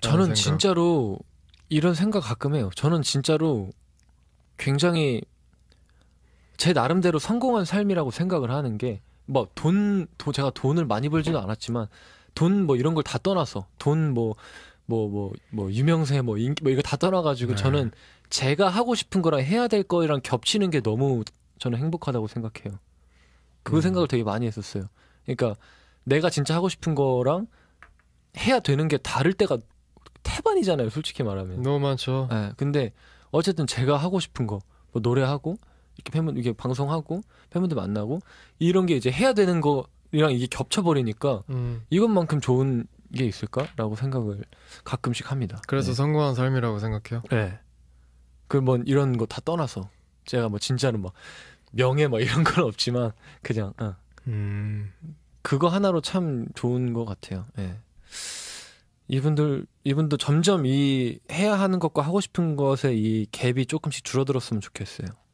저는 생각. 진짜로 이런 생각 가끔 해요. 저는 진짜로 굉장히 제 나름대로 성공한 삶이라고 생각을 하는 게 뭐돈 제가 돈을 많이 벌지는 않았지만 돈 뭐 이런 걸 다 떠나서 돈 뭐 뭐 뭐뭐 뭐, 뭐, 뭐 유명세 뭐 인기 뭐 이거 다 떠나가지고 네. 저는 제가 하고 싶은 거랑 해야 될 거랑 겹치는 게 너무 저는 행복하다고 생각해요. 그 음. 생각을 되게 많이 했었어요. 그러니까 내가 진짜 하고 싶은 거랑 해야 되는 게 다를 때가 초반이잖아요, 솔직히 말하면. 너무 많죠. 네, 근데 어쨌든 제가 하고 싶은 거, 뭐 노래하고 이렇게 팬분 이게 방송하고 팬분들 만나고 이런 게 이제 해야 되는 거랑 이게 겹쳐버리니까 음. 이것만큼 좋은 게 있을까라고 생각을 가끔씩 합니다. 그래서 네. 성공한 삶이라고 생각해요. 네. 그뭐 이런 거 다 떠나서 제가 뭐 진짜로 막 명예 막 이런 건 없지만 그냥 어. 음. 그거 하나로 참 좋은 것 같아요. 네. 이분들 이분도 점점 이 해야 하는 것과 하고 싶은 것의 이 갭이 조금씩 줄어들었으면 좋겠어요.